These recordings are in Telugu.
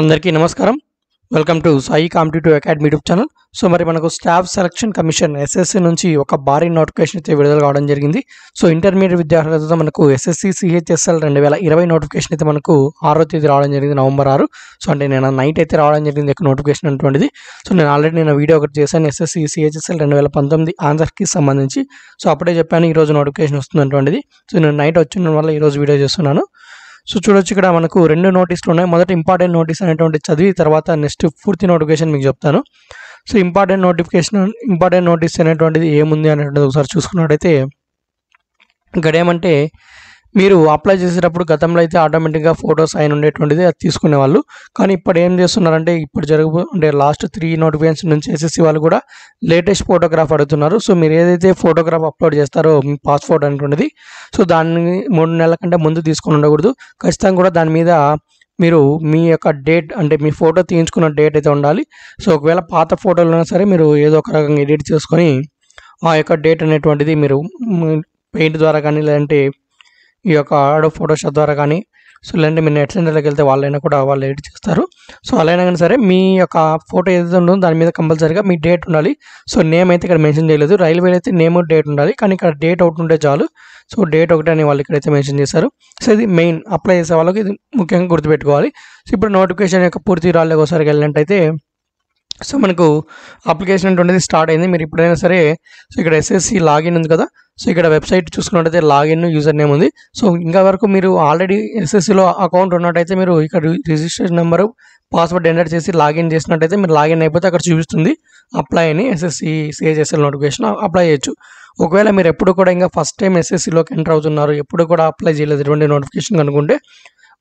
అందరికీ నమస్కారం welcome to Sai competitive academy YouTube channel so మరి మనకు స్టాఫ్ సెలక్షన్ కమిషన్ ఎస్ఎస్సి నుంచి ఒక భారీ నోటిఫికేషన్ అయితే విడుదల కావడం జరిగింది సో ఇంటర్మీడియట్ విద్యార్థులతో మనకు ఎస్ఎస్సి సిహెచ్ఎస్ఎల్ రెండు వేల ఇరవై నోటిఫికేషన్ అయితే మనకు ఆరో తేదీ రావడం జరిగింది నవంబర్ ఆరు సో అంటే నేను నైట్ అయితే రావడం జరిగింది ఒక నోటిఫికేషన్ అటువంటిది సో నేను ఆల్రెడీ నేను వీడియో ఒకటి చేశాను ఎస్ఎస్సి సిహెచ్ఎస్ఎల్ రెండు వేల పంతొమ్మిది ఆన్సర్కి సంబంధించి సో అప్పుడే చెప్పాను ఈరోజు నోటిఫికేషన్ వస్తుంది అటువంటిది సో నేను నైట్ వచ్చిన వల్ల ఈరోజు వీడియో చేస్తున్నాను సో చూడొచ్చు ఇక్కడ మనకు రెండు నోటీసులు ఉన్నాయి మొదటి ఇంపార్టెంట్ నోటీస్ అనేటువంటి చదివి తర్వాత నెక్స్ట్ పూర్తి నోటిఫికేషన్ మీకు చెప్తాను so important notification important notice అనేటువంటిది ఏముంది అనేటువంటిది ఒకసారి చూసుకున్నట్టయితే ఇక్కడ ఏమంటే మీరు అప్లై చేసేటప్పుడు గతంలో అయితే ఆటోమేటిక్గా ఫోటో సైన్ ఉండేటువంటిది అది తీసుకునే వాళ్ళు కానీ ఇప్పుడు ఏం చేస్తున్నారంటే ఇప్పుడు జరగబో అంటే లాస్ట్ త్రీ నోటిఫికేషన్ నుంచి ఎస్ఎస్సి వాళ్ళు కూడా లేటెస్ట్ ఫోటోగ్రాఫ్ అడుగుతున్నారు సో మీరు ఏదైతే ఫోటోగ్రాఫ్ అప్లోడ్ చేస్తారో మీ పాస్పోర్ట్ అనేటువంటిది సో దాన్ని మూడు నెలల కంటే ముందు తీసుకొని ఉండకూడదు ఖచ్చితంగా కూడా దాని మీద మీరు మీ యొక్క డేట్ అంటే మీ ఫోటో తీయించుకున్న డేట్ అయితే ఉండాలి సో ఒకవేళ పాత ఫోటోలు ఉన్నా సరే మీరు ఏదో ఒక రకంగా ఎడిట్ చేసుకొని ఆ యొక్క డేట్ అనేటువంటిది మీరు పెయింట్ ద్వారా కానీ లేదంటే ఈ యొక్క ఆడో ఫోటోషాప్ ద్వారా కానీ సో లేదంటే మీరు నెట్ సెంటర్లోకి వెళ్తే వాళ్ళైనా కూడా వాళ్ళు ఎడిట్ చేస్తారు సో అలాగైనా కానీ సరే మీ యొక్క ఫోటో ఏదైతే ఉందో దాని మీద కంపల్సరీగా మీ డేట్ ఉండాలి సో నేమ్ అయితే ఇక్కడ మెన్షన్ చేయలేదు రైల్వే అయితే నేమ్ డేట్ ఉండాలి కానీ ఇక్కడ డేట్ ఒకటి ఉంటే చాలు సో డేట్ ఒకటి అని వాళ్ళు ఇక్కడైతే మెన్షన్ చేశారు సో ఇది మెయిన్ అప్లై చేసే వాళ్ళకి ఇది ముఖ్యంగా గుర్తుపెట్టుకోవాలి సో ఇప్పుడు నోటిఫికేషన్ యొక్క పూర్తి రాళ్ళకి ఒకసారి వెళ్ళినట్టయితే సో మనకు అప్లికేషన్ అంటే స్టార్ట్ అయింది మీరు ఎప్పుడైనా సరే సో ఇక్కడ ఎస్ఎస్సి లాగిన్ ఉంది కదా సో ఇక్కడ వెబ్సైట్ చూసుకున్నట్టయితే లాగిన్ యూజర్ నేమ్ ఉంది సో ఇంకా వరకు మీరు ఆల్రెడీ ఎస్ఎస్సిలో అకౌంట్ ఉన్నట్టయితే మీరు ఇక్కడ రిజిస్ట్రేషన్ నెంబరు పాస్వర్డ్ ఎంటర్ చేసి లాగిన్ చేసినట్టయితే మీరు లాగిన్ అయిపోతే అక్కడ చూపిస్తుంది అప్లై అని ఎస్ఎస్సి సిహెచ్ఎస్ఎల్ నోటిఫికేషన్ అప్లై చేయొచ్చు ఒకవేళ మీరు ఎప్పుడు కూడా ఇంకా ఫస్ట్ టైం ఎస్ఎస్సిలోకి ఎంటర్ అవుతున్నారు ఎప్పుడు కూడా అప్లై చేయలేదు ఎటువంటి నోటిఫికేషన్ కనుక్కుంటే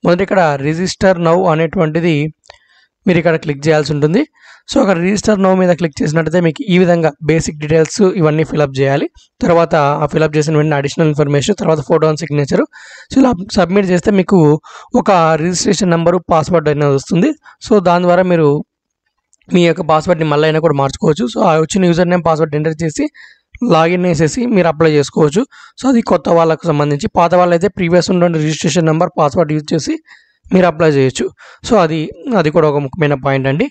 మొదటి ఇక్కడ రిజిస్టర్ నౌ అనేటువంటిది మీరు ఇక్కడ క్లిక్ చేయాల్సి ఉంటుంది సో అక్కడ రిజిస్టర్ నో మీద క్లిక్ చేసినట్టయితే మీకు ఈ విధంగా బేసిక్ డీటెయిల్స్ ఇవన్నీ ఫిలప్ చేయాలి తర్వాత ఆ ఫిలప్ చేసిన వెంటనే అడిషనల్ ఇన్ఫర్మేషన్ తర్వాత ఫోటో అండ్ సిగ్నేచర్ సో ఇలా సబ్మిట్ చేస్తే మీకు ఒక రిజిస్ట్రేషన్ నెంబరు పాస్వర్డ్ అనేది వస్తుంది సో దాని ద్వారా మీరు మీ యొక్క పాస్వర్డ్ని మళ్ళీ అయినా కూడా మార్చుకోవచ్చు సో ఆ వచ్చిన యూజర్ నేమ్ పాస్వర్డ్ ఎంటర్ చేసి లాగిన్ వేసేసి మీరు అప్లై చేసుకోవచ్చు సో అది కొత్త వాళ్ళకు సంబంధించి పాత వాళ్ళైతే ప్రీవియస్ ఉన్న రిజిస్ట్రేషన్ నెంబర్ పాస్వర్డ్ యూజ్ చేసి మీరు అప్లై చేయొచ్చు సో అది అది కూడా ఒక ముఖ్యమైన పాయింట్ అండి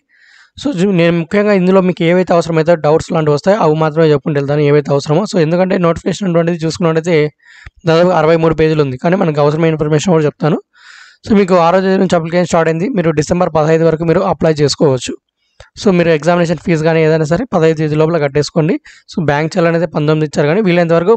సో నేను ముఖ్యంగా ఇందులో మీకు ఏవైతే అవసరమైతే డౌట్స్ లాంటివి వస్తాయో అవి మాత్రమే చెప్పుకుంటూ వెళ్తాను ఏవైతే అవసరమో సో ఎందుకంటే నోటిఫికేషన్ అటువంటిది చూసుకున్నట్టయితే దాదాపు అరవై మూడు పేజీలు ఉంది కానీ మనకు అవసరమైన ఇన్ఫర్మేషన్ కూడా చెప్తాను సో మీకు ఆ రోజు నుంచి అప్లికేషన్ స్టార్ట్ అయింది మీరు డిసెంబర్ పదహైదు వరకు మీరు అప్లై చేసుకోవచ్చు సో మీరు ఎగ్జామినేషన్ ఫీజు కానీ ఏదైనా సరే పదహైదు తేదీ లోపల కట్టేసుకోండి సో బ్యాంక్ చెల్లనైతే పంతొమ్మిది ఇచ్చారు కానీ వీలైనంత వరకు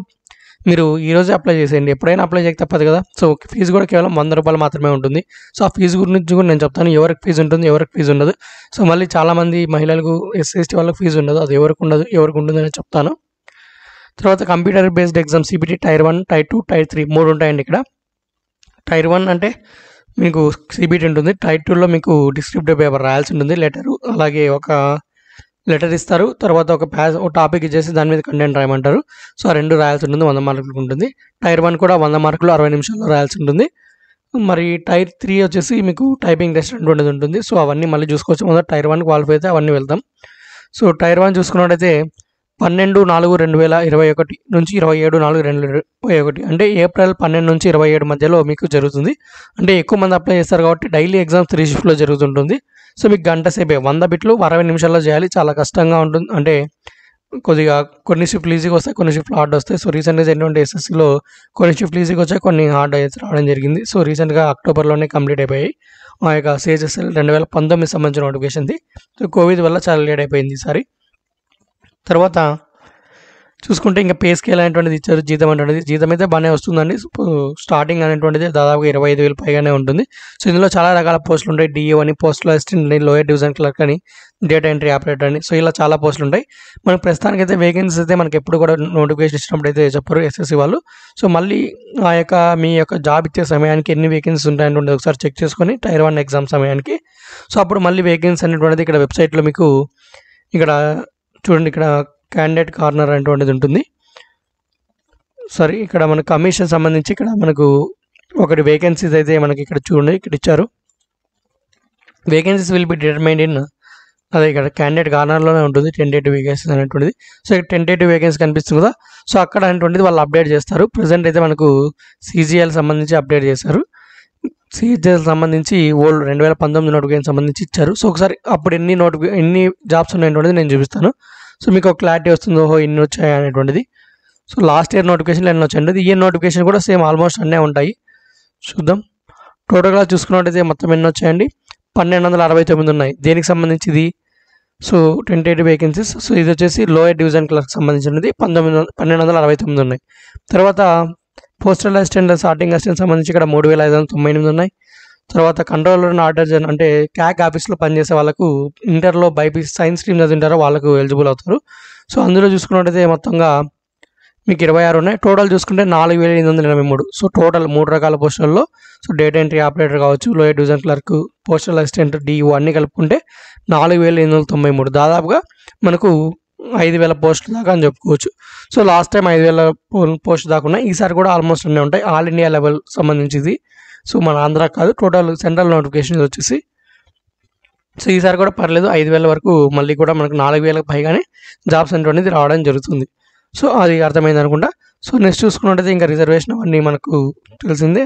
మీరు ఈరోజే అప్లై చేసేయండి ఎప్పుడైనా అప్లై చేయక తప్పదు కదా సో ఫీజు కూడా కేవలం వంద రూపాయలు మాత్రమే ఉంటుంది సో ఆ ఫీజు గురించి కూడా నేను చెప్తాను ఎవరికి ఫీజు ఉంటుంది ఎవరికి ఫీజు ఉండదు సో మళ్ళీ చాలామంది మహిళలకు ఎస్ఎస్టీ వాళ్ళకి ఫీజు ఉండదు అది ఎవరికి ఉండదు ఎవరికి అని చెప్తాను తర్వాత computer based exam CBT tier one tier two tier three మూడు ఉంటాయండి ఇక్కడ టైర్ వన్ అంటే మీకు సిబిటీ ఉంటుంది టైర్ టూలో మీకు డిస్క్రిప్టివ్ పేపర్ రాయాల్సి ఉంటుంది లెటరు అలాగే ఒక లెటర్ ఇస్తారు తర్వాత ఒక ప్యాస్ ఒక టాపిక్ ఇచ్చేసి దాని మీద కంటెంట్ రాయమంటారు సో ఆ రెండు రాయాల్సి ఉంటుంది వంద మార్కులకు ఉంటుంది టైర్ వన్ కూడా వంద మార్కులు అరవై నిమిషాల్లో రాయాల్సి ఉంటుంది మరి టైర్ త్రీ వచ్చేసి మీకు టైపింగ్ టెస్ట్ అంటుండేది ఉంటుంది సో అవన్నీ మళ్ళీ చూసుకోవచ్చు ముందు టైర్ వన్ క్వాలిఫై అయితే అవన్నీ వెళ్తాం సో టైర్ వన్ చూసుకున్నట్టయితే పన్నెండు నాలుగు రెండు వేల ఇరవై ఒకటి నుంచి ఇరవై ఏడు నాలుగు రెండు ఇరవై ఒకటి అంటే ఏప్రిల్ పన్నెండు నుంచి ఇరవై ఏడు మధ్యలో మీకు జరుగుతుంది అంటే ఎక్కువ మంది అప్లై చేస్తారు కాబట్టి డైలీ ఎగ్జామ్స్ త్రీ షిఫ్ట్లో జరుగుతుంటుంది సో మీకు గంట సేపే వంద బిట్లు అరవై నిమిషాల్లో చేయాలి చాలా కష్టంగా ఉంటుంది అంటే కొద్దిగా కొన్ని షిఫ్ట్లు ఈజీగా వస్తాయి కొన్ని షిఫ్ట్లు హార్డ్ వస్తాయి సో రీసెంట్గా జరిగినటువంటి ఎస్ఎస్సీలో కొన్ని షిఫ్ట్లు ఈజీగా వచ్చాయి కొన్ని హార్డ్ అయితే రావడం జరిగింది సో రీసెంట్గా అక్టోబర్లోనే కంప్లీట్ అయిపోయాయి మా యొక్క సిహెచ్ఎస్ఎల్ రెండు వేల పంతొమ్మిది సంబంధించిన నోటిఫికేషన్ది సో కోవిడ్ వల్ల చాలా లేట్ అయిపోయింది ఈసారి తర్వాత చూసుకుంటే ఇంకా పే స్కేల్ అనేటువంటిది ఇచ్చారు జీతం అనేటువంటిది జీతం అయితే బాగానే వస్తుందండి స్టార్టింగ్ అనేటువంటిది దాదాపు ఇరవై ఐదు వేలు పైగానే ఉంటుంది సో ఇందులో చాలా రకాల పోస్టులు ఉంటాయి డిఏ e అని పోస్టులు అసిస్టెంట్ అని లోయర్ డివిజన్ క్లర్క్ అని డేటా ఎంట్రీ ఆపరేటర్ అని సో ఇలా చాలా పోస్టులు ఉంటాయి మనకు ప్రస్తుతానికి అయితే వేకెన్సీ అయితే మనకి ఎప్పుడు కూడా నోటిఫికేషన్ ఇచ్చినప్పుడు అయితే చెప్పరు ఎస్ఎస్సీ వాళ్ళు సో మళ్ళీ ఆ యొక్క మీ యొక్క జాబ్ ఇచ్చే సమయానికి ఎన్ని వేకెన్సీస్ ఉంటాయనేటువంటిది ఒకసారి చెక్ చేసుకొని టైర్ వన్ ఎగ్జామ్ సమయానికి సో అప్పుడు మళ్ళీ వేకెన్సీ అనేటువంటిది ఇక్కడ వెబ్సైట్లో మీకు ఇక్కడ చూడండి ఇక్కడ క్యాండిడేట్ కార్నర్ అనేటువంటిది ఉంటుంది సరే ఇక్కడ మన కమిషన్ సంబంధించి ఇక్కడ మనకు ఒకటి వేకెన్సీస్ అయితే మనకి ఇక్కడ చూడండి ఇక్కడ ఇచ్చారు vacancies will be determined in అదే ఇక్కడ క్యాండిడేట్ కార్నర్లోనే ఉంటుంది టెంటేటివ్ వేకెన్సీ అనేటువంటిది సో ఇక్కడ టెంటేటివ్ వేకెన్సీ కనిపిస్తుంది కదా సో అక్కడ అనేటువంటిది వాళ్ళు అప్డేట్ చేస్తారు ప్రజెంట్ అయితే మనకు సీజీఎల్ సంబంధించి అప్డేట్ చేశారు సీజీఎల్ సంబంధించి ఓల్డ్ రెండు వేల పంతొమ్మిది నోటిఫికేషన్ సంబంధించి ఇచ్చారు సో ఒకసారి అప్పుడు ఎన్ని నోటిఫికే ఎన్ని జాబ్స్ ఉన్నాయనేది నేను చూపిస్తాను సో మీకు ఒక క్లారిటీ వస్తుంది ఓహో ఇన్ని వచ్చాయి అనేటువంటిది సో లాస్ట్ ఇయర్ నోటిఫికేషన్లు ఎన్ని వచ్చాయి ఇయర్ నోటిఫికేషన్ కూడా సేమ్ ఆల్మోస్ట్ అన్నీ ఉంటాయి చూద్దాం టోటల్గా చూసుకున్నట్టయితే మొత్తం ఎన్ని వచ్చాయండి పన్నెండు వందల అరవై తొమ్మిది ఉన్నాయి దేనికి సంబంధించి ఇది so twenty eight vacancies so ఇది వచ్చేసి లోయర్ డివిజన్ క్లర్క్ సంబంధించినది పంతొమ్మిది పన్నెండు వందల అరవై తొమ్మిది ఉన్నాయి తర్వాత పోస్టల్ అసిస్టెంట్ స్టార్టింగ్ అసిస్టెంట్ సంబంధించి ఇక్కడ మూడు వేల ఐదు వందల తొంభై ఎనిమిది ఉన్నాయి తర్వాత కంట్రోలర్ ఆర్డర్ అంటే క్యాక్ ఆఫీస్లో పనిచేసే వాళ్ళకు ఇంటర్లో బైపీసీ సైన్స్ స్ట్రీమ్ చదివింటారో వాళ్ళకు ఎలిజిబుల్ అవుతారు సో అందులో చూసుకున్నట్టయితే మొత్తంగా మీకు ఇరవై ఆరు ఉన్నాయి టోటల్ చూసుకుంటే నాలుగు వేల ఎనిమిది వందల ఎనభై మూడు సో టోటల్ మూడు రకాల పోస్టుల్లో సో డేటా ఎంట్రీ ఆపరేటర్ కావచ్చు lower division clerk postal assistant DO అన్ని కలుపుకుంటే నాలుగు వేల ఎనిమిది వందల తొంభై మూడు దాదాపుగా మనకు ఐదు వేల పోస్టులు దాకా అని చెప్పుకోవచ్చు సో లాస్ట్ టైం ఐదు వేల పోస్ట్ దాకా ఉన్నాయి ఈసారి కూడా ఆల్మోస్ట్ అన్నీ ఉంటాయి ఆల్ ఇండియా లెవెల్ సంబంధించింది సో మన ఆంధ్ర కాదు టోటల్ సెంట్రల్ నోటిఫికేషన్ వచ్చేసి సో ఈసారి కూడా పర్లేదు ఐదు వేల వరకు మళ్ళీ కూడా మనకు నాలుగు వేలకు పైగానే జాబ్ సెంటర్ అనేది రావడం జరుగుతుంది సో అది అర్థమైంది అనుకుంటా సో నెక్స్ట్ చూసుకున్నట్టయితే ఇంకా రిజర్వేషన్ అవన్నీ మనకు తెలిసిందే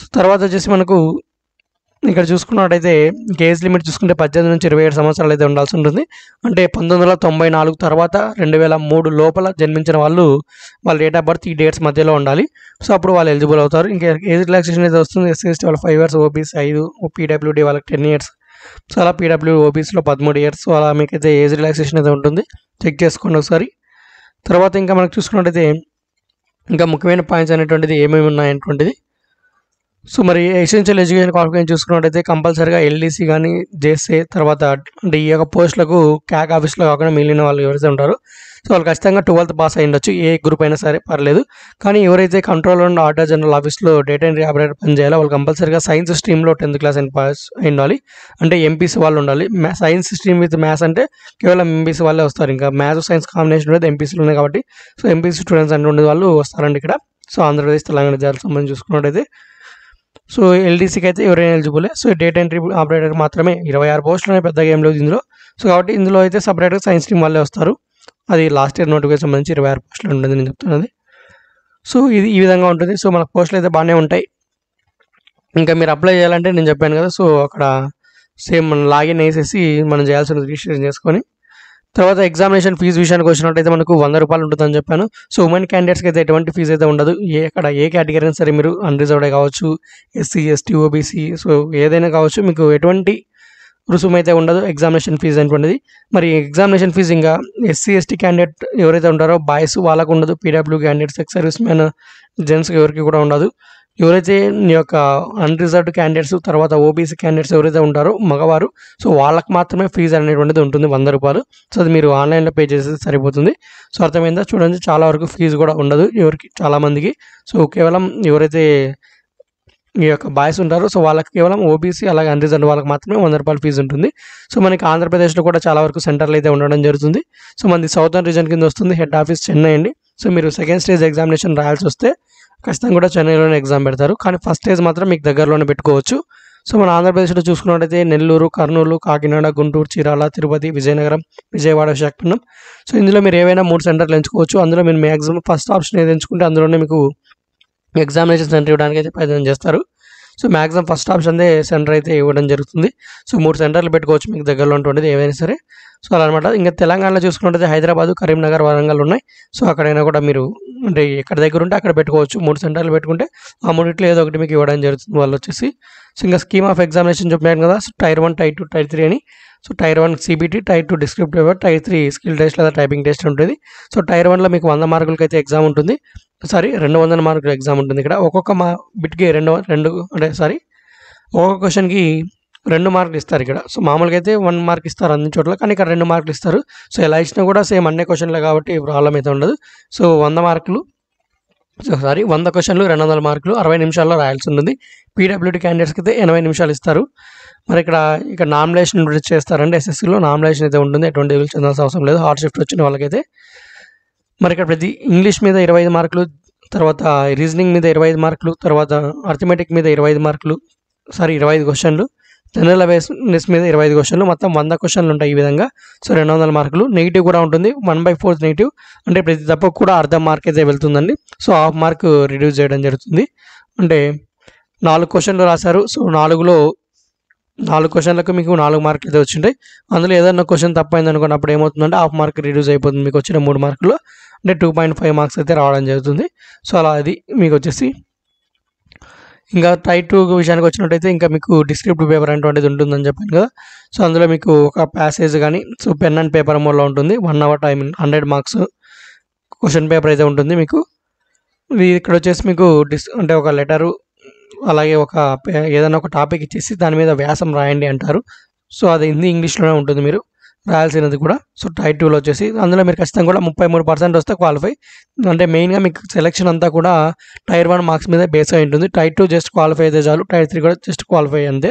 సో తర్వాత వచ్చేసి మనకు ఇక్కడ చూసుకున్నట్టయితే ఏజ్ లిమిట్ చూసుకుంటే పద్దెనిమిది నుంచి ఇరవై ఏడు సంవత్సరాలు అయితే ఉండాల్సి ఉంటుంది అంటే పంతొమ్మిది వందల తొంభై నాలుగు తర్వాత రెండు వేల మూడు లోపల జన్మించిన వాళ్ళు వాళ్ళ డేట్ ఆఫ్ బర్త్ ఈ డేట్స్ మధ్యలో ఉండాలి సో అప్పుడు వాళ్ళు ఎలిజిబుల్ అవుతారు ఇంకా ఏజ్ రిలాక్సేషన్ అయితే వస్తుంది ఎస్సీ ఎస్టీ వాళ్ళు ఫైవ్ ఇయర్స్ ఓబీసీ ఐదు పీడబ్ల్యూడీ వాళ్ళకి టెన్ ఇయర్స్ సో అలా పీడబ్ల్యూ ఓబీసీలో పదమూడు ఇయర్స్ అలా మీకైతే ఏజ్ రిలాక్సేషన్ అయితే ఉంటుంది చెక్ చేసుకోండి ఒకసారి తర్వాత ఇంకా మనకు చూసుకున్నట్టయితే ఇంకా ముఖ్యమైన పాయింట్స్ అనేటువంటిది ఏమేమి ఉన్నాయనేటువంటిది సో మరి ఎసెన్షియల్ ఎడ్యుకేషన్ క్వాలిఫికేషన్ చూసుకున్నట్టయితే కంపల్సరీగా ఎల్డీసీ కానీ జేసే తర్వాత అంటే ఈ e యొక్క పోస్టులకు క్యాక్ ఆఫీస్లో కాకుండా మిగిలిన వాళ్ళు ఎవరైతే ఉంటారో సో వాళ్ళు ఖచ్చితంగా ట్వెల్త్ పాస్ అయి ఉండొచ్చు ఏ గ్రూప్ అయినా సరే పర్లేదు కానీ ఎవరైతే కంట్రోల్ అండ్ ఆర్డర్ జనరల్ ఆఫీస్లో డేటా ఎంట్రీ ఆపరేటర్ పనిచేయాలో వాళ్ళు కంపల్సరీగా సైన్స్ స్ట్రీమ్లో టెన్త్ క్లాస్ అయిన పాస్ అయి ఉండాలి అంటే ఎంపీసీ వాళ్ళు ఉండాలి సైన్స్ స్ట్రీమ్ విత్ మ్యాథ్స్ అంటే కేవలం ఎంపీసీ వాళ్ళే వస్తారు ఇంకా మ్యాథ్స్ సైన్స్ కాంబినేషన్ అయితే ఎంపీసీలు ఉన్నాయి కాబట్టి సో ఎంపీసీ స్టూడెంట్స్ అంటే ఉండే వాళ్ళు వస్తారండి ఇక్కడ సో ఆంధ్రప్రదేశ్ తెలంగాణ జిల్లాలకు సంబంధించి చూసుకున్నట్టయితే సో ఎల్డీసీకి అయితే ఎవరైనా ఎలిజిబుల్ సో డేటా ఎంట్రీ ఆపరేటర్కి మాత్రమే ఇరవై ఆరు పోస్టులు ఉన్నాయి పెద్దగా ఏం లేదు ఇందులో సో కాబట్టి ఇందులో అయితే సపరేట్గా సైన్స్ టీమ్ వాళ్ళే వస్తారు అది లాస్ట్ ఇయర్ నోటిఫికేషన్ సంబంధించి ఇరవై ఆరు పోస్టులు ఉంటుంది నేను చెప్తున్నది సో ఇది ఈ విధంగా ఉంటుంది సో మనకు పోస్టులు అయితే బాగానే ఉంటాయి ఇంకా మీరు అప్లై చేయాలంటే నేను చెప్పాను కదా సో అక్కడ సేమ్ మనం లాగిన్ వేసేసి మనం చేయాల్సిన రిజిస్ట్రేషన్ చేసుకొని తర్వాత ఎగ్జామినేషన్ ఫీజు విషయానికి వచ్చినట్టయితే మనకు వంద రూపాయలు ఉంటుందని చెప్పాను సో ఉమెన్ క్యాండిడేట్స్కి అయితే ఎటువంటి ఫీజు అయితే ఉండదు ఏ అక్కడ ఏ కేటగిరీ అయినా సరే మీరు అన్రిజర్వ్డే కావచ్చు ఎస్సీ ఎస్టీ ఓబీసీ సో ఏదైనా కావచ్చు మీకు ఎటువంటి రుసుము అయితే ఉండదు ఎగ్జామినేషన్ ఫీజు అనేటువంటిది మరి ఎగ్జామినేషన్ ఫీజు ఇంకా ఎస్సీ ఎస్టీ క్యాండిడేట్ ఎవరైతే ఉంటారో బాయ్స్ వాళ్ళకు ఉండదు PW candidates ex service man gents ఎవరికి కూడా ఉండదు ఎవరైతే నీ యొక్క అన్రిజర్వ్డ్ క్యాండిడేట్స్ తర్వాత ఓబీసీ క్యాండిడేట్స్ ఎవరైతే ఉంటారో మగవారు సో వాళ్ళకి మాత్రమే ఫీజు అనేటువంటిది ఉంటుంది వంద రూపాయలు సో అది మీరు ఆన్లైన్లో పే చేస్తే సరిపోతుంది సో అర్థమైందా చూడండి చాలా వరకు ఫీజు కూడా ఉండదు ఎవరికి చాలామందికి సో కేవలం ఎవరైతే ఈ యొక్క బాయ్స్ ఉంటారు సో వాళ్ళకి కేవలం ఓబీసీ అలాగే అన్రిజర్వ్ వాళ్ళకి మాత్రమే వంద రూపాయల ఫీజు ఉంటుంది సో మనకి ఆంధ్రప్రదేశ్లో కూడా చాలా వరకు సెంటర్లు అయితే ఉండడం జరుగుతుంది సో మనది సౌతర్న్ రీజన్ కింద వస్తుంది హెడ్ ఆఫీస్ చెన్నై అండి సో మీరు సెకండ్ స్టేజ్ ఎగ్జామినేషన్ రాయాల్సి వస్తే ఖచ్చితంగా కూడా చెన్నైలోనే ఎగ్జామ్ పెడతారు కానీ ఫస్ట్ స్టేజ్ మాత్రం మీకు దగ్గరలోనే పెట్టుకోవచ్చు సో మన ఆంధ్రప్రదేశ్లో చూసుకున్నట్టయితే నెల్లూరు కర్నూలు కాకినాడ గుంటూరు చీరాల తిరుపతి విజయనగరం విజయవాడ విశాఖపట్నం సో ఇందులో మీరు ఏవైనా మూడు సెంటర్లు ఎంచుకోవచ్చు అందులో మీరు మ్యాక్సిమం ఫస్ట్ ఆప్షన్ ఏది ఎంచుకుంటే అందులోనే మీకు ఎగ్జామినేషన్ సెంటర్ ఇవ్వడానికి అయితే ప్రయత్నం చేస్తారు సో మ్యాక్సిమం ఫస్ట్ ఆప్షన్దే సెంటర్ అయితే ఇవ్వడం జరుగుతుంది సో మూడు సెంటర్లు పెట్టుకోవచ్చు మీకు దగ్గరలో ఉంటుంది ఏవైనా సరే సో అలా అనమాట ఇంకా తెలంగాణలో చూసుకున్నట్టయితే హైదరాబాదు కరీంనగర్ వరంగల్ ఉన్నాయి సో అక్కడైనా కూడా మీరు అంటే ఎక్కడ దగ్గర ఉంటే అక్కడ పెట్టుకోవచ్చు మూడు సెంటర్లు పెట్టుకుంటే ఆ మూడిట్లో ఏదో ఒకటి మీకు ఇవ్వడం జరుగుతుంది వాళ్ళు వచ్చేసి సో ఇంకా స్కీమ్ ఆఫ్ ఎగ్జామినేషన్ చెప్పాను కదా so tier one tier two tier three అని so tier one CBT tier two descriptive tier three skill test లేదా టైపింగ్ టెస్ట్ ఉంటుంది సో టైర్ వన్లో మీకు వంద మార్కులకి అయితే ఎగ్జామ్ ఉంటుంది సారీ రెండు వందల మార్కుల ఎగ్జామ్ ఉంటుంది ఇక్కడ ఒక్కొక్క మా బిట్కి రెండు రెండు అంటే సారీ ఒక్కొక్క క్వశ్చన్కి రెండు మార్కులు ఇస్తారు ఇక్కడ సో మామూలుగా అయితే వన్ మార్క్ ఇస్తారు అన్ని చోట్ల కానీ ఇక్కడ రెండు మార్కులు ఇస్తారు సో ఎలా ఇచ్చినా కూడా సేమ్ అన్ని క్వశ్చన్లే కాబట్టి ప్రాబ్లం అయితే ఉండదు సో వంద మార్కులు సారీ వంద క్వశ్చన్లు రెండు వందల మార్కులు అరవై నిమిషాల్లో రాయాల్సి ఉంటుంది పీడబ్ల్యూడీ క్యాండిడేట్స్కి అయితే ఎనభై నిమిషాలు ఇస్తారు మరి ఇక్కడ ఇక్కడ నామినేషన్ విడుదల చేస్తారండి ఎస్ఎస్సీలో నామినేషన్ అయితే ఉంటుంది ఎటువంటి చెందాల్సిన అవసరం లేదు హార్డ్ షిఫ్ట్ వచ్చిన వాళ్ళకైతే మరి ఇక్కడ ప్రతి ఇంగ్లీష్ మీద ఇరవై ఐదు మార్కులు తర్వాత రీజనింగ్ మీద ఇరవై ఐదు మార్కులు తర్వాత అర్థమెటిక్ మీద ఇరవై మార్కులు సారీ ఇరవై ఐదు క్వశ్చన్లు జనరల్ అవేర్నెస్ మీద ఇరవై ఐదు క్వశ్చన్లు మొత్తం వంద క్వశ్చన్లు ఉంటాయి ఈ విధంగా సో రెండు వందల మార్కులు నెగిటివ్ కూడా ఉంటుంది వన్ బై ఫోర్త్ నెగిటివ్ అంటే ప్రతి తప్పకు కూడా అర్ధ మార్క్ అయితే వెళ్తుందండి సో హాఫ్ మార్క్ రిడ్యూస్ చేయడం జరుగుతుంది అంటే నాలుగు క్వశ్చన్లు రాశారు సో నాలుగులో నాలుగు క్వశ్చన్లకు మీకు నాలుగు మార్కులు అయితే వచ్చింటాయి అందులో ఏదైనా క్వశ్చన్ తప్పైంది అనుకున్నప్పుడు ఏమవుతుందంటే హాఫ్ మార్క్ రిడ్యూస్ అయిపోతుంది మీకు వచ్చిన మూడు మార్కులు అంటే టూ పాయింట్ ఫైవ్ మార్క్స్ అయితే రావడం జరుగుతుంది సో అలా అది మీకు వచ్చేసి ఇంకా టైప్ టూ విషయానికి వచ్చినట్టయితే ఇంకా మీకు డిస్క్రిప్టివ్ పేపర్ అనేటువంటిది ఉంటుందని చెప్పాను కదా సో అందులో మీకు ఒక ప్యాసేజ్ కానీ సో పెన్ అండ్ పేపర్ మోడ్లో ఉంటుంది one hour time hundred marks question paper అయితే ఉంటుంది మీకు ఇక్కడ వచ్చేసి మీకు డిస్ అంటే ఒక లెటరు అలాగే ఒక ఏదైనా ఒక టాపిక్ ఇచ్చేసి దాని మీద వ్యాసం రాయండి అంటారు సో అది హిందీ ఇంగ్లీష్లోనే ఉంటుంది మీరు రాయాల్సినది కూడా సో టైట్ టూలో వచ్చేసి అందులో మీరు ఖచ్చితంగా కూడా ముప్పై మూడు పర్సెంట్ వస్తే క్వాలిఫై అంటే మెయిన్గా మీకు సెలెక్షన్ అంతా కూడా టైర్ వన్ మార్క్స్ మీద బేస్ అయి ఉంటుంది టైర్ టూ జస్ట్ క్వాలిఫై అయితే చాలు టైర్ త్రీ కూడా జస్ట్ క్వాలిఫై అంతే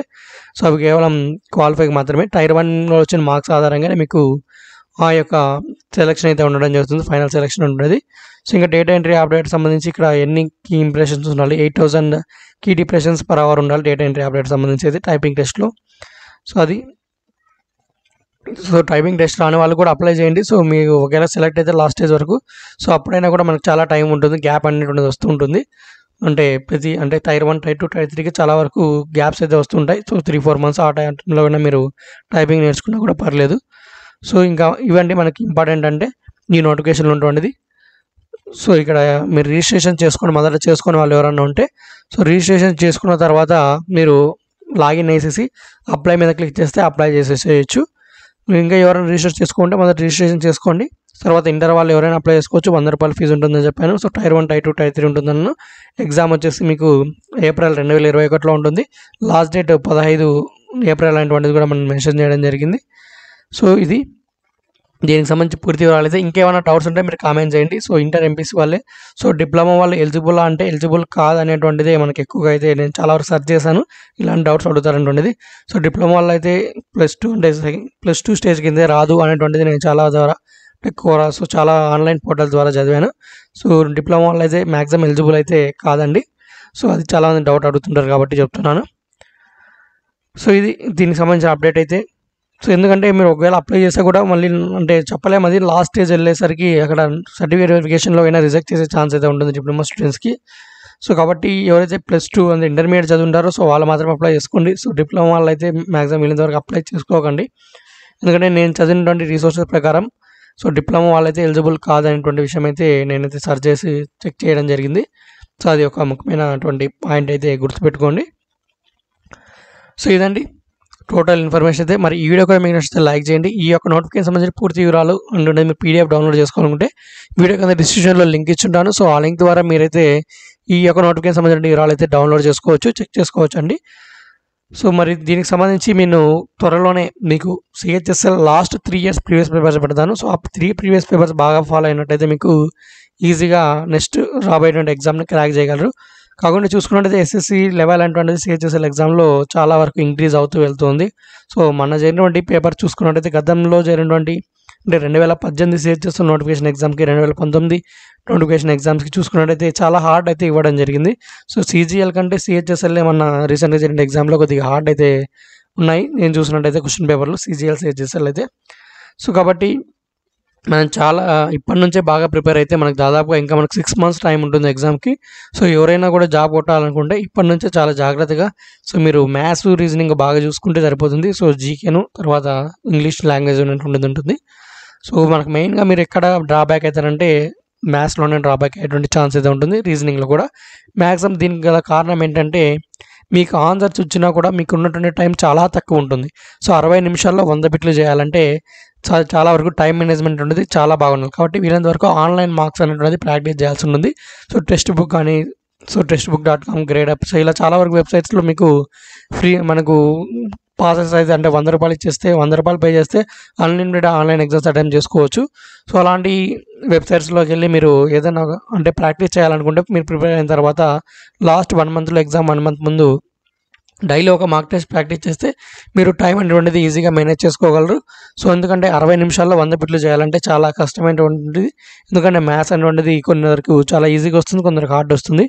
సో అవి కేవలం క్వాలిఫైకి మాత్రమే టైర్ వన్లో వచ్చిన మార్క్స్ ఆధారంగానే మీకు ఆ యొక్క సెలెక్షన్ అయితే ఉండడం జరుగుతుంది ఫైనల్ సెలెక్షన్ ఉంటుంది సో ఇంకా డేటా ఎంట్రీ అప్డేట్ సంబంధించి ఇక్కడ ఎన్ని కీ ఇంప్రెషన్స్ ఉండాలి eight thousand key depressions per hour ఉండాలి డేటా ఎంట్రీ అప్డేట్ సంబంధించి అయితే టైపింగ్ టెస్ట్లో సో అది సో టైపింగ్ టెస్ట్ రాని వాళ్ళు కూడా అప్లై చేయండి సో మీకు ఒకవేళ సెలెక్ట్ అయితే లాస్ట్ స్టేజ్ వరకు సో అప్పుడైనా కూడా మనకు చాలా టైం ఉంటుంది గ్యాప్ అనేటువంటిది వస్తూ ఉంటుంది అంటే ప్రతి అంటే tier one tier two tier త్రీకి చాలా వరకు గ్యాప్స్ అయితే వస్తుంటాయి సో త్రీ ఫోర్ మంత్స్ ఆ టైంలో అయినా మీరు టైపింగ్ నేర్చుకున్నా కూడా పర్లేదు సో ఇంకా ఇవన్నీ మనకి ఇంపార్టెంట్ అంటే ఈ నోటిఫికేషన్లు ఉంటుంది సో ఇక్కడ మీరు రిజిస్ట్రేషన్ చేసుకొని మొదట చేసుకుని వాళ్ళు ఎవరన్నా ఉంటే సో రిజిస్ట్రేషన్ చేసుకున్న తర్వాత మీరు లాగిన్ వేసేసి అప్లై మీద క్లిక్ చేస్తే అప్లై చేసేసేయచ్చు ఇంకా ఎవరైనా రిజిస్టర్ చేసుకుంటే మొదటి రిజిస్ట్రేషన్ చేసుకోండి తర్వాత ఇంటర్ వాళ్ళు ఎవరైనా అప్లై చేసుకోవచ్చు వంద రూపాయలు ఫీజు ఉంటుందని చెప్పాను so tier one tier two tier three ఉంటుందన్న ఎగ్జామ్ వచ్చేసి మీకు ఏప్రిల్ రెండు వేల ఇరవై ఒకటిలో ఉంటుంది లాస్ట్ డేట్ పదహైదు ఏప్రిల్ అనేటువంటిది కూడా మనం మెన్షన్ చేయడం జరిగింది సో ఇది దీనికి సంబంధించి పూర్తి వివరాలు అయితే ఇంకేమైనా డౌట్స్ ఉంటే మీరు కామెంట్ చేయండి సో ఇంటర్ ఎంపీసీ వాళ్ళే సో డిప్లొమా వాళ్ళు ఎలిజిబుల్ అంటే ఎలిజిబుల్ కాదనేటువంటిది మనకి ఎక్కువగా అయితే నేను చాలా వరకు సెర్చ్ చేశాను ఇలాంటి డౌట్స్ అడుగుతారనేటువంటిది సో డిప్లొమా వాళ్ళు అయితే ప్లస్ టూ అంటే ప్లస్ టూ స్టేజ్ కిందే రాదు అనేటువంటిది నేను చాలా ద్వారా ఎక్కువ సో చాలా ఆన్లైన్ పోర్టల్ ద్వారా చదివాను సో డిప్లొమా వాళ్ళు అయితే మ్యాక్సిమం ఎలిజిబుల్ అయితే కాదండి సో అది చాలామంది డౌట్ అడుగుతుంటారు కాబట్టి చెప్తున్నాను సో ఇది దీనికి సంబంధించిన అప్డేట్ అయితే సో ఎందుకంటే మీరు ఒకవేళ అప్లై చేస్తే కూడా మళ్ళీ అంటే చెప్పలేము అది లాస్ట్ స్టేజ్ వెళ్ళేసరికి అక్కడ సర్టిఫికేట్ వెరిఫికేషన్లో అయినా రిజెక్ట్ చేసే ఛాన్స్ అయితే ఉంటుంది డిప్లొమా స్టూడెంట్స్కి సో కాబట్టి ఎవరైతే ప్లస్ టూ అంటే ఇంటర్మీడియట్ చదువుంటారో సో వాళ్ళు మాత్రం అప్లై చేసుకోండి సో డిప్లొమా వాళ్ళు అయితే మ్యాక్సిమం వెళ్ళిన వరకు అప్లై చేసుకోకండి ఎందుకంటే నేను చదివినటువంటి రీసోర్సెస్ ప్రకారం సో డిప్లొమా వాళ్ళైతే ఎలిజిబుల్ కాదనేటువంటి విషయం అయితే నేనైతే సర్చ్ చేసి చెక్ చేయడం జరిగింది సో అది ఒక ముఖ్యమైనటువంటి పాయింట్ అయితే గుర్తుపెట్టుకోండి సో ఇదండి టోటల్ ఇన్ఫర్మేషన్ అయితే మరి ఈ వీడియో కూడా మీకు నచ్చితే లైక్ చేయండి ఈ యొక్క నోటిఫికేషన్ సంబంధించిన పూర్తి వివరాలు ఉంటుండే మీరు పీడిఎఫ్ డౌన్లోడ్ చేసుకోవాలనుకుంటే వీడియో కింద డిస్క్రిప్షన్లో లింక్ ఇచ్చుంటాను సో ఆ లింక్ ద్వారా మీరైతే ఈ యొక్క నోటిఫికేషన్ సంబంధించిన వివరాలు అయితే డౌన్లోడ్ చేసుకోవచ్చు చెక్ చేసుకోవచ్చు అండి సో మరి దీనికి సంబంధించి నేను త్వరలోనే మీకు CHSL last three years previous papers పెడతాను సో ఆ త్రీ ప్రీవియస్ పేపర్స్ బాగా ఫాలో అయినట్టయితే మీకు ఈజీగా నెక్స్ట్ రాబోయేటువంటి ఎగ్జామ్ని క్రాక్ చేయగలరు కాకుండా చూసుకున్నట్టయితే ఎస్ఎస్సి లెవెల్ అంటే సిహెచ్ఎస్ఎల్ ఎగ్జామ్లో చాలా వరకు ఇంక్రీజ్ అవుతూ వెళ్తుంది సో మన జరిగినటువంటి పేపర్ చూసుకున్నట్టయితే గతంలో జరిగినటువంటి అంటే రెండు వేల పద్దెనిమిది సిహెచ్ఎస్ నోటిఫికేషన్ ఎగ్జామ్కి రెండు వేల పంతొమ్మిది నోటిఫికేషన్ ఎగ్జామ్స్కి చూసుకున్నట్టయితే చాలా హార్డ్ అయితే ఇవ్వడం జరిగింది సో సీజీఎల్ కంటే సిహెచ్ఎస్ఎల్ఏ మన రీసెంట్గా జరిగిన ఎగ్జామ్లో కొద్దిగా హార్డ్ అయితే ఉన్నాయి నేను చూసినట్టయితే క్వశ్చన్ పేపర్లో సీజీఎల్ సిహెచ్ఎస్ఎల్ అయితే సో కాబట్టి మనం చాలా ఇప్పటి నుంచే బాగా ప్రిపేర్ అయితే మనకు దాదాపుగా ఇంకా మనకు సిక్స్ మంత్స్ టైం ఉంటుంది ఎగ్జామ్కి సో ఎవరైనా కూడా జాబ్ కొట్టాలనుకుంటే ఇప్పటి నుంచే చాలా జాగ్రత్తగా సో మీరు మ్యాథ్స్ రీజనింగ్ బాగా చూసుకుంటే సరిపోతుంది సో జీకేను తర్వాత ఇంగ్లీష్ లాంగ్వేజ్ ఉన్నట్టు ఉంటుంది సో మనకు మెయిన్గా మీరు ఎక్కడ డ్రాబ్యాక్ అవుతారంటే మ్యాథ్స్లోనే డ్రాబ్యాక్ అయ్యేటువంటి ఛాన్స్ అయితే ఉంటుంది రీజనింగ్లో కూడా మ్యాక్సిమం దీనికి గల కారణం ఏంటంటే మీకు ఆన్సర్స్ వచ్చినా కూడా మీకు ఉన్నటువంటి టైం చాలా తక్కువ ఉంటుంది సో అరవై నిమిషాల్లో వంద బిట్లు చేయాలంటే చాలా వరకు టైం మేనేజ్మెంట్ ఉండేది చాలా బాగుంటుంది కాబట్టి వీలైనంత వరకు ఆన్లైన్ మార్క్స్ అనేటువంటిది ప్రాక్టీస్ చేయాల్సి ఉంటుంది సో టెక్స్ట్ బుక్ కానీ so Testbook dot com Gradeup so ఇలా చాలా వరకు వెబ్సైట్స్లో మీకు ఫ్రీ మనకు పాసెస్ అయితే అంటే వంద రూపాయలు ఇచ్చేస్తే వంద రూపాయలు పే చేస్తే అన్లిమిటెడ్ ఆన్లైన్ ఎగ్జామ్స్ అటెంప్ట్ చేసుకోవచ్చు సో అలాంటి వెబ్సైట్స్లోకి వెళ్ళి మీరు ఏదైనా అంటే ప్రాక్టీస్ చేయాలనుకుంటే మీరు ప్రిపేర్ అయిన తర్వాత లాస్ట్ వన్ మంత్లో ఎగ్జామ్ వన్ మంత్ ముందు డైలీ ఒక మార్క్ టెస్ట్ ప్రాక్టీస్ చేస్తే మీరు టైం అనేటువంటిది ఈజీగా మేనేజ్ చేసుకోగలరు సో ఎందుకంటే అరవై నిమిషాల్లో వంద బిట్లు చేయాలంటే చాలా కష్టమైనటువంటిది ఎందుకంటే మ్యాథ్స్ అనేటువంటిది కొందరికి చాలా ఈజీగా వస్తుంది కొందరికి హార్డ్ వస్తుంది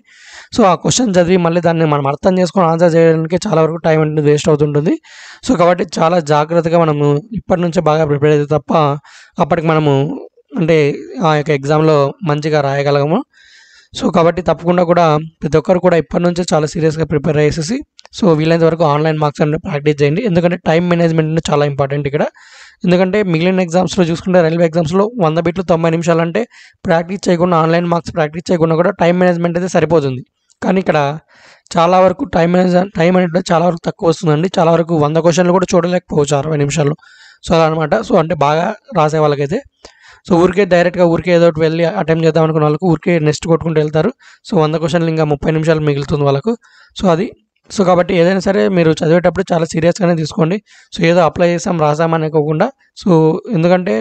సో ఆ క్వశ్చన్ చదివి మళ్ళీ దాన్ని మనం అర్థం చేసుకొని ఆన్సర్ చేయడానికి చాలా వరకు టైం అనేది వేస్ట్ అవుతుంటుంది సో కాబట్టి చాలా జాగ్రత్తగా మనము ఇప్పటి నుంచే బాగా ప్రిపేర్ అయితే తప్ప అప్పటికి మనము అంటే ఆ యొక్క ఎగ్జామ్లో మంచిగా రాయగలగము సో కాబట్టి తప్పకుండా కూడా ప్రతి ఒక్కరు కూడా ఇప్పటి నుంచే చాలా సీరియస్గా ప్రిపేర్ చేసేసి సో వీలైనంత వరకు ఆన్లైన్ మార్క్స్ అనేది ప్రాక్టీస్ చేయండి ఎందుకంటే టైం మేనేజ్మెంట్ చాలా ఇంపార్టెంట్ ఇక్కడ ఎందుకంటే మిగిలిన ఎగ్జామ్స్లో చూసుకుంటే రైల్వే ఎగ్జామ్స్లో వంద బిట్లు తొంభై నిమిషాలు అంటే ప్రాక్టీస్ చేయకుండా ఆన్లైన్ మార్క్స్ ప్రాక్టీస్ చేయకుండా కూడా టైం మేనేజ్మెంట్ అయితే సరిపోతుంది కానీ ఇక్కడ చాలా వరకు టైం మేనేజ్ టైం అనేది చాలా వరకు తక్కువ వస్తుందండి చాలా వరకు వంద క్వశ్చన్లు కూడా చూడలేకపోవచ్చు అరవై నిమిషాల్లో సో అలా అనమాట సో అంటే బాగా రాసే వాళ్ళకైతే సో ఊరికే డైరెక్ట్గా ఊరికే ఏదో ఒకటి వెళ్ళి అటెంప్ట్ చేద్దాం అనుకున్న వాళ్ళకు ఊరికే నెక్స్ట్ కొట్టుకుంటూ వెళ్తారు సో వంద క్వశ్చన్లు ఇంకా ముప్పై నిమిషాలు మిగులుతుంది వాళ్ళకు సో అది సో కాబట్టి ఏదైనా సరే మీరు చదివేటప్పుడు చాలా సీరియస్గానే తీసుకోండి సో ఏదో అప్లై చేసాం రాసామని అనుకోకుండా సో ఎందుకంటే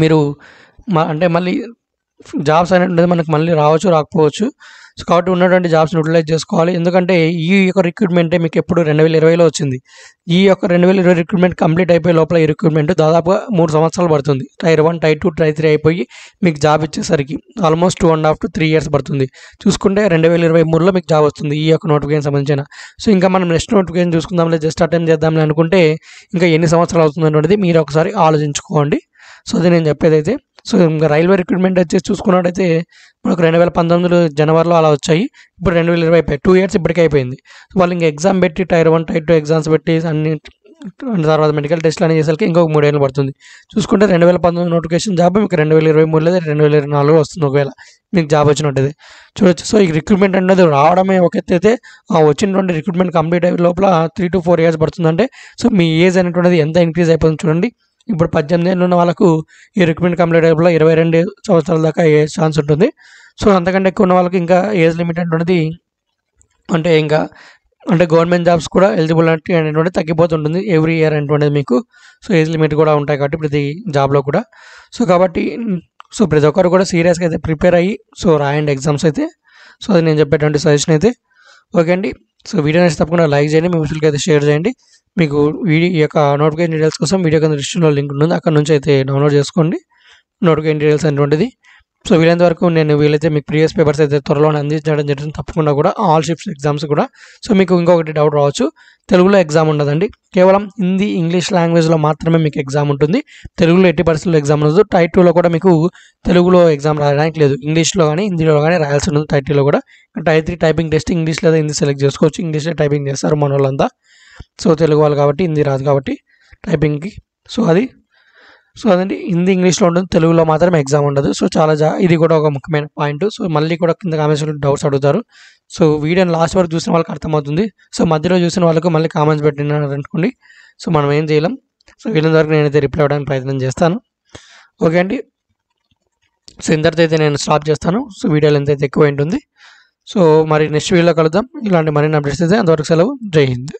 మీరు మా అంటే మళ్ళీ జాబ్స్ అనేది మనకు మళ్ళీ రావచ్చు రాకపోవచ్చు స్కాట్ కాబట్టి ఉన్నటువంటి జాబ్స్ని యూటిలైజ్ చేసుకోవాలి ఎందుకంటే ఈ యొక్క రిక్రూట్మెంటే మీకు ఎప్పుడు రెండు వేల ఇరవైలో వచ్చింది ఈ యొక్క రెండు వేల ఇరవై రిక్రూట్మెంట్ కంప్లీట్ అయిపోయే లోపల ఈ రిక్రూట్మెంట్ దాదాపుగా మూడు సంవత్సరాలు పడుతుంది tier one tier two tier three అయిపోయి మీకు జాబ్ ఇచ్చేసరికి almost two and half to three years పడుతుంది చూసుకుంటే రెండు వేల ఇరవై మూడులో మీకు జాబ్ వస్తుంది ఈ యొక్క నోటిఫికేషన్ సంబంధించిన సో ఇంకా మనం నెక్స్ట్ నోటిఫికేషన్ చూసుకుందాంలే జస్ట్ అటెండ్ చేద్దాంలే అనుకుంటే ఇంకా ఎన్ని సంవత్సరాలు అవుతుందనేది మీరు ఒకసారి ఆలోచించుకోండి సో అది నేను చెప్పేదైతే సో ఇంకా రైల్వే రిక్రూట్మెంట్ వచ్చేసి చూసుకున్నట్టయితే ఇప్పుడు ఒక రెండు వేల పంతొమ్మిదిలో జనవరిలో అలా వచ్చాయి ఇప్పుడు రెండు వేల ఇరవై అయిపోయాయి టూ ఇయర్స్ ఇప్పటికే అయిపోయింది వాళ్ళు ఇంకా ఎగ్జామ్ పెట్టి tier one tier two exams పెట్టి అన్ని తర్వాత మెడికల్ టెస్ట్లు అన్ని చేసేసరికి ఇంకొక మూడేళ్ళు పడుతుంది చూసుకుంటే రెండు వేల పంతొమ్మిది నోటిఫికేషన్ జాబ్ మీకు రెండు వేల ఇరవై మూడు లేదా రెండు వేల ఇరవై నాలుగు వస్తుంది ఒకవేళ మీకు జాబ్ వచ్చినట్టయితే చూడొచ్చు సో ఈ రిక్రూట్మెంట్ అనేది రావడమే ఒక అయితే ఆ వచ్చినటువంటి రిక్రూట్మెంట్ కంప్లీట్ అయ్యే లోపల త్రీ టు ఫోర్ ఇయర్స్ పడుతుందంటే సో మీ ఏజ్ అనేటువంటిది ఎంత ఇంక్రీజ్ అయిపోతుంది చూడండి ఇప్పుడు పద్దెనిమిది ఏళ్ళు ఉన్న వాళ్ళకు ఈ రిక్రూట్మెంట్ కంప్లీట్ అయిపోయి ఇరవై రెండు సంవత్సరాల దాకా అయ్యే ఛాన్స్ ఉంటుంది సో అంతకంటే ఎక్కువ ఉన్న వాళ్ళకి ఇంకా ఏజ్ లిమిట్ అనేది అంటే ఇంకా అంటే గవర్నమెంట్ జాబ్స్ కూడా ఎలిజిబుల్ అనేటువంటి తగ్గిపోతుంటుంది ఎవ్రీ ఇయర్ అనేటువంటిది మీకు సో ఏజ్ లిమిట్ కూడా ఉంటాయి కాబట్టి ప్రతి జాబ్లో కూడా సో కాబట్టి సో ప్రతి ఒక్కరు కూడా సీరియస్గా అయితే ప్రిపేర్ అయ్యి సో రాయండి ఎగ్జామ్స్ అయితే సో అది నేను చెప్పేటువంటి సజెషన్ అయితే ఓకే అండి సో వీడియో నచ్చి తప్పకుండా లైక్ చేయండి మీ మిషన్కి అయితే షేర్ చేయండి మీకు వీడియో యొక్క నోటిఫికేషన్ డీటెయిల్స్ కోసం వీడియో కింద డిస్క్రిప్షన్లో లింక్ ఉంటుంది అక్కడ నుంచి అయితే డౌన్లోడ్ చేసుకోండి నోటిఫికేషన్ డీటెయిల్స్ అనేటువంటిది సో వీలైనంత వరకు నేను వీలైతే మీకు ప్రీవియస్ పేపర్స్ అయితే త్వరలో అందించడం జరుగుతుంది తప్పకుండా కూడా ఆల్ షిప్స్ ఎగ్జామ్స్ కూడా సో మీకు ఇంకొకటి డౌట్ రావచ్చు తెలుగులో ఎగ్జామ్ ఉండదండి కేవలం హిందీ ఇంగ్లీష్ లాంగ్వేజ్లో మాత్రమే మీకు ఎగ్జామ్ ఉంటుంది తెలుగులో ఎట్టి పరిస్థితుల్లో ఎగ్జామ్ ఉండదు టైట్ టూలో కూడా మీకు తెలుగులో ఎగ్జామ్ రాయడానికి లేదు ఇంగ్లీష్లో కానీ హిందీలో కానీ రాయాల్సి ఉంటుంది టైట్ టూలో కూడా type three typing test English లేదా హిందీ సెలెక్ట్ చేసుకోవచ్చు ఇంగ్లీష్లో టైపింగ్ చేస్తారు మన వాళ్ళంతా సో తెలుగు వాళ్ళు కాబట్టి హిందీ రాదు కాబట్టి టైపింగ్కి సో అది సో అదండి హిందీ ఇంగ్లీష్లో ఉంటుంది తెలుగులో మాత్రం ఎగ్జామ్ ఉండదు సో చాలా జా ఇది కూడా ఒక ముఖ్యమైన పాయింట్ సో మళ్ళీ కూడా కింద కామెంట్స్ డౌట్స్ అడుగుతారు సో వీడియోని లాస్ట్ వరకు చూసిన వాళ్ళకి అర్థమవుతుంది సో మధ్యలో చూసిన వాళ్ళకు మళ్ళీ కామెంట్స్ పెట్టినారనుకోండి సో మనం ఏం చేయలేం సో వీళ్ళ వరకు నేనైతే రిప్లై అవ్వడానికి ప్రయత్నం చేస్తాను ఓకే అండి సో ఇంతటితో అయితే నేను స్టాప్ చేస్తాను సో వీడియోలు ఎంతైతే ఎక్కువ ఉంటుంది సో మరి నెక్స్ట్ వీడియోలో కలుద్దాం ఇలాంటి మరిన్ని అప్డేట్స్ అయితే అంతవరకు సెలవు జై హింద్